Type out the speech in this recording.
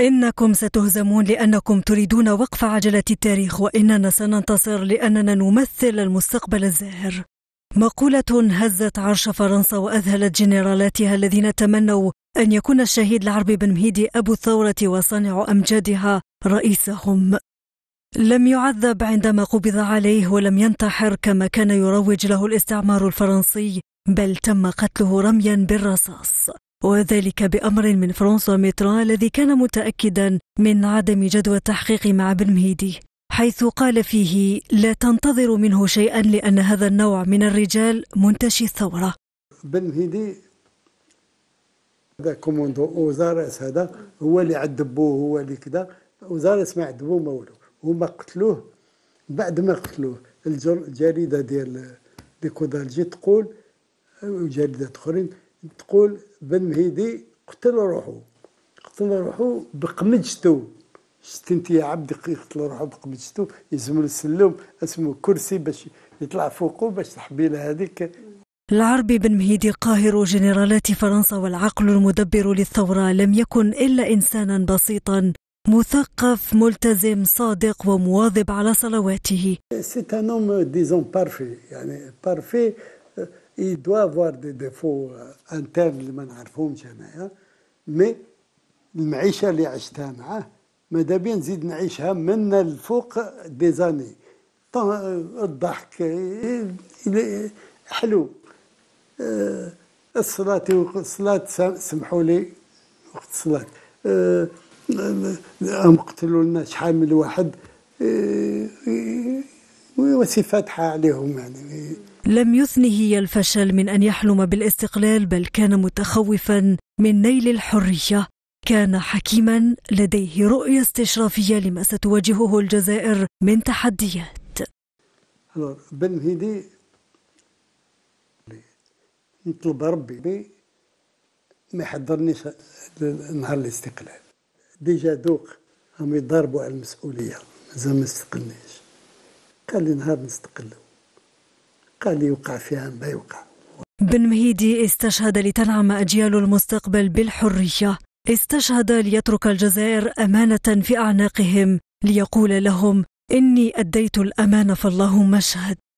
إنكم ستهزمون لأنكم تريدون وقف عجلة التاريخ وإننا سننتصر لأننا نمثل المستقبل الزاهر. مقولة هزت عرش فرنسا وأذهلت جنرالاتها الذين تمنوا أن يكون الشهيد العربي بن مهيدي أبو الثورة وصانع أمجادها رئيسهم. لم يعذب عندما قبض عليه ولم ينتحر كما كان يروج له الاستعمار الفرنسي بل تم قتله رميا بالرصاص وذلك بأمر من فرانسوا ميترا الذي كان متأكدا من عدم جدوى التحقيق مع بالمهيدي حيث قال فيه لا تنتظر منه شيئا لأن هذا النوع من الرجال منتشي الثورة بالمهيدي هذا كوموندو وزارس هذا هو اللي عذبوه هو اللي كذا وزارس ما عذبوه ما والو هما قتلوه بعد ما قتلوه الجريده ديال ديكودالجي كودالجي تقول وجريده اخرين تقول بن مهيدي قتل روحه قتل روحه بقمجته شفت انت يا عبد قتل روحه بقمجته يلزم السلم اسمه كرسي باش يطلع فوقه باش الحبيله هذيك العربي بن مهيدي قاهر جنرالات فرنسا والعقل المدبر للثورة لم يكن إلا إنسانا بسيطا مثقف ملتزم صادق ومواظب على صلواته سيت ان ديزون بارفي يعني بارفي il doit avoir des défauts euh, internes اللي ما نعرفهمش انايا مي المعيشه اللي عشتها معاه ماذا بيا نزيد نعيشها من الفوق دي زاني الضحك حلو آه، الصلاة وقت الصلاة سمحوا لي وقت الصلاة هم آه، قتلوا لنا شحال من واحد آه، نفسي فاتحة عليهم يعني لم يثنه الفشل من أن يحلم بالاستقلال بل كان متخوفا من نيل الحرية كان حكيما لديه رؤية استشرافية لما ستواجهه الجزائر من تحديات بن هيدي نطلب ربي ما يحضرنيش نهار الاستقلال ديجا دوق هم يضربوا على المسؤولية مازال ما استقلناش قال لي نهار نستقلوا قال لي يوقع فيها ما يوقع بن مهيدي استشهد لتنعم أجيال المستقبل بالحرية استشهد ليترك الجزائر أمانة في أعناقهم ليقول لهم إني أديت الأمانة فالله مشهد